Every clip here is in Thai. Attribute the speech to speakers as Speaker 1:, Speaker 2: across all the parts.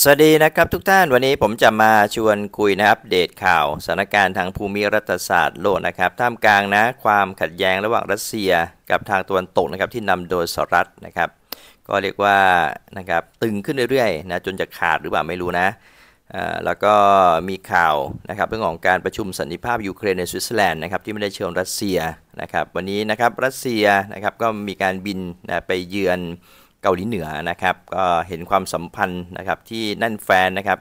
Speaker 1: สวัสดีนะครับ ทุกท่านวันนี้ผมจะมาชวนคุยนะอัปเดตข่าวสถานการณ์ทางภูมิรัฐศาสตร์โลกนะครับท่ามกลางนะความขัดแย้งระหว่างรัสเซีย กับทางตะวันตกนะครับที่นำโดยสหรัฐนะครับ ก็เรียกว่านะครับตึงขึ้นเรื่อยๆนะจนจะขาดหรือเปล่าไม่รู้นะแล้วก็มีข่าวนะครับเรื่องของการประชุมสันติภาพยูเครนในสวิตเซอร์แลนด์นะครับที่ไม่ได้เชิญรัสเซียนะครับวันนี้นะครับรัสเซียนะครับก็มีการบินนะไปเยือนาหลีเหนือนะครับก็เห็นความสัมพันธ์นะครับที่นั่นแฟนนะครับ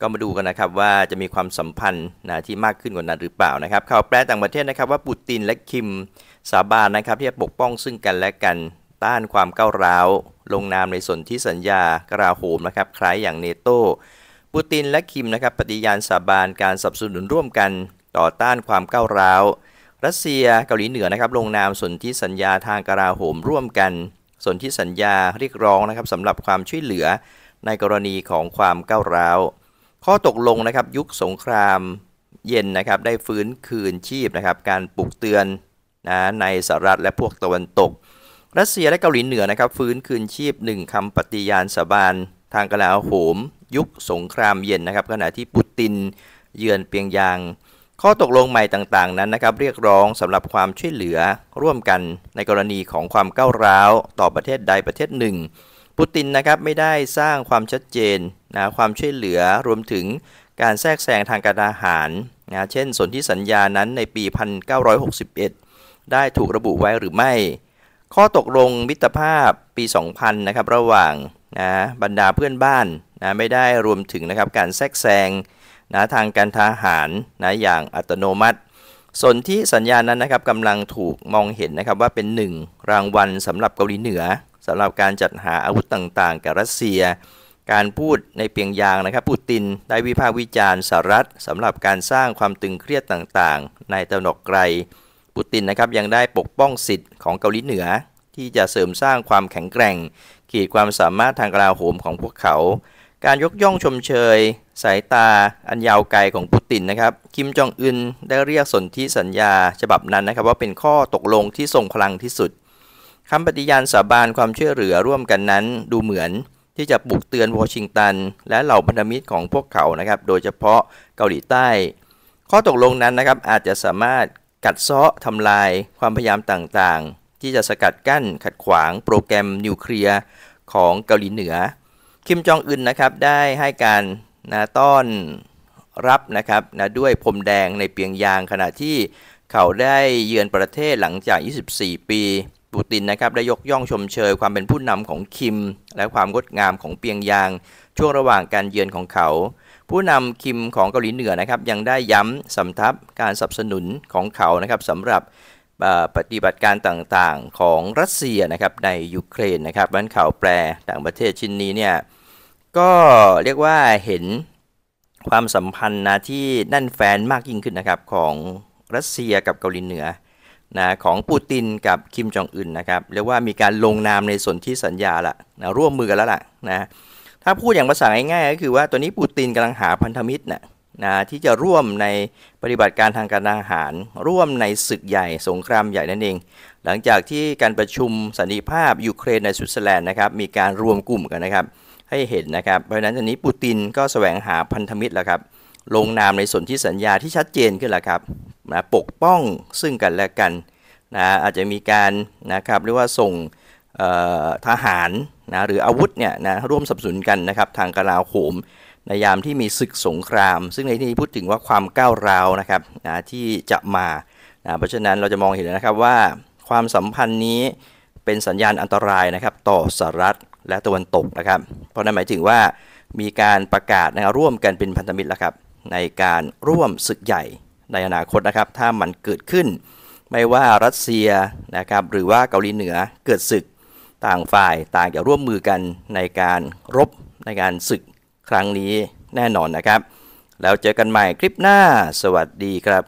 Speaker 1: ก็มาดูกันนะครับ ว่าจะมีความสัมพันธ์นะที่มากขึ้นกว่านั้นหรือเปล่านะครับข่าวแปลต่างประเทศนะครับว่าปูตินและคิมสาบานนะครับที่จะปกป้องซึ่งกันและกันต้านความก้าวร้าวลงนามในสนธิสัญญากราโหมนะครับคล้ายอย่างเนโตปูตินและคิมนะครับ ปฏิญาณสาบานการสนับสนุนร่วมกันต่อต้านความก้าวร้าวรัสเซียเกาหลีเหนือนะครับลงนามสนธิสัญญาทางกราโหมร่วมกันสนธิสัญญาเรียกร้องนะครับสำหรับความช่วยเหลือในกรณีของความก้าวร้าว ข้อตกลงนะครับ ยุคสงครามเย็นนะครับ ได้ฟื้นคืนชีพนะครับ การปลุกเตือนนะในสหรัฐและพวกตะวันตก รัสเซียและเกาหลีเหนือนะครับฟื้นคืนชีพหนึ่งคำปฏิญาณสาบานทางกลาโหม ยุคสงครามเย็นนะครับขณะที่ปูตินเยือนเปียงยางข้อตกลงใหม่ต่างๆนั้นนะครับเรียกร้องสำหรับความช่วยเหลือร่วมกันในกรณีของความก้าวร้าวต่อประเทศใดประเทศหนึ่งปูตินนะครับไม่ได้สร้างความชัดเจนนะความช่วยเหลือรวมถึงการแทรกแซงทางการทาหารนะเช่น สนธิสัญญานั้นในปี 1961 ได้ถูกระบุไว้หรือไม่ ข้อตกลงมิตรภาพปี 2000 นะครับระหว่างนะบรรดาเพื่อนบ้านนะไม่ได้รวมถึงนะครับการแทรกแซงนะทางการทหารนะอย่างอัตโนมัติส่วนที่สัญญาณนั้นนะครับกำลังถูกมองเห็นนะครับว่าเป็น 1รางวัลสำหรับเกาหลีเหนือสำหรับการจัดหาอาวุธต่าง ๆกับรัสเซีย การพูดในเปียงยางนะครับปูตินได้วิพากษ์วิจารณ์สหรัฐสำหรับการสร้างความตึงเครียดต่างๆ ในตะนอกไกลปูตินนะครับยังได้ปกป้องสิทธิ์ของเกาหลีเหนือ ที่จะเสริมสร้างความแข็งแกร่งขีดความสามารถทางกลาโหมของพวกเขา การยกย่องชมเชยสายตาอันยาวไกลของปูตินนะครับ คิมจองอึนได้เรียกสนธิสัญญาฉบับนั้นนะครับ ว่าเป็นข้อตกลงที่ทรงพลังที่สุดคำปฏิญาณสาบานความช่วยเหลือร่วมกันนั้น ดูเหมือนที่จะปลุกเตือนวอชิงตัน และเหล่าพันธมิตรของพวกเขานะครับ โดยเฉพาะเกาหลีใต้ ข้อตกลงนั้นนะครับอาจจะสามารถกัดเซาะทำลาย ความพยายามต่าง ๆ ที่จะสกัดกั้นขัดขวางโปรแกรมนิวเคลียร์ของเกาหลีเหนือ คิมจองอึนนะครับได้ให้การนะต้อนรับนะครับนะด้วยพรมแดงในเปียงยางขณะที่เขาได้เยือนประเทศหลังจาก 24 ปีปูตินนะครับ ได้ยกย่องชมเชยความเป็นผู้นำของคิม และความงดงามของเปียงยาง ช่วงระหว่างการเยือนของเขา ผู้นำคิมของเกาหลีเหนือนะครับยังได้ย้ำสำทับการสนับสนุนของเขานะครับสำหรับปฏิบัติการต่างๆของรัสเซียนะครับในยูเครนนะครับบ้านข่าวแปลต่างประเทศชิ้นนี้เนี่ยก็เรียกว่าเห็นความสัมพันธ์นะที่นั่นแฟนมากยิ่งขึ้นนะครับของรัสเซียกับเกาหลีเหนือนะของปูตินกับคิมจองอึนนะครับเรียกว่ามีการลงนามในสนธิสัญญาละนะร่วมมือกันแล้วล่ะนะถ้าพูดอย่างภาษาง่ายๆก็คือว่าตัวนี้ปูตินกำลังหาพันธมิตรนะนะที่จะร่วมในปฏิบัติการทางการทหาร ร่วมในศึกใหญ่สงครามใหญ่นั่นเอง หลังจากที่การประชุมสันติภาพยูเครนในสวิตเซอร์แลนด์นะครับ มีการรวมกลุ่มกันนะครับให้เห็นนะครับเพราะฉะนั้นอีนนี้ปูตินก็สแสวงหาพันธมิตรแล้วครับลงนามในสนธิสัญญาที่ชัดเจนขึ้นแล้วครับนะปกป้องซึ่งกันและกันนะอาจจะมีการนะครับเรียกว่าส่งทหารนะหรืออาวุธเนี่ยนะร่วมสับสนกันนะครับทางกลาโหมในยามที่มีศึกสงคราม ซึ่งในที่นี้พูดถึงว่าความก้าวร้าวนะครับนะที่จะมานะเพราะฉะนั้นเราจะมองเห็นนะครับว่าความสัมพันธ์นี้เป็นสัญญาณอันตรายนะครับต่อสหรัฐและตะวันตกนะครับ เพราะนั่นหมายถึงว่ามีการประกาศนะร่วมกันเป็นพันธมิตรแล้วครับ ในการร่วมศึกใหญ่ในอนาคตนะครับ ถ้ามันเกิดขึ้น ไม่ว่ารัสเซียนะครับ หรือว่าเกาหลีเหนือเกิดศึกต่างฝ่ายต่างจะร่วมมือกัน ในการรบในการศึกครั้งนี้แน่นอนนะครับ แล้วเจอกันใหม่คลิปหน้าสวัสดีครับ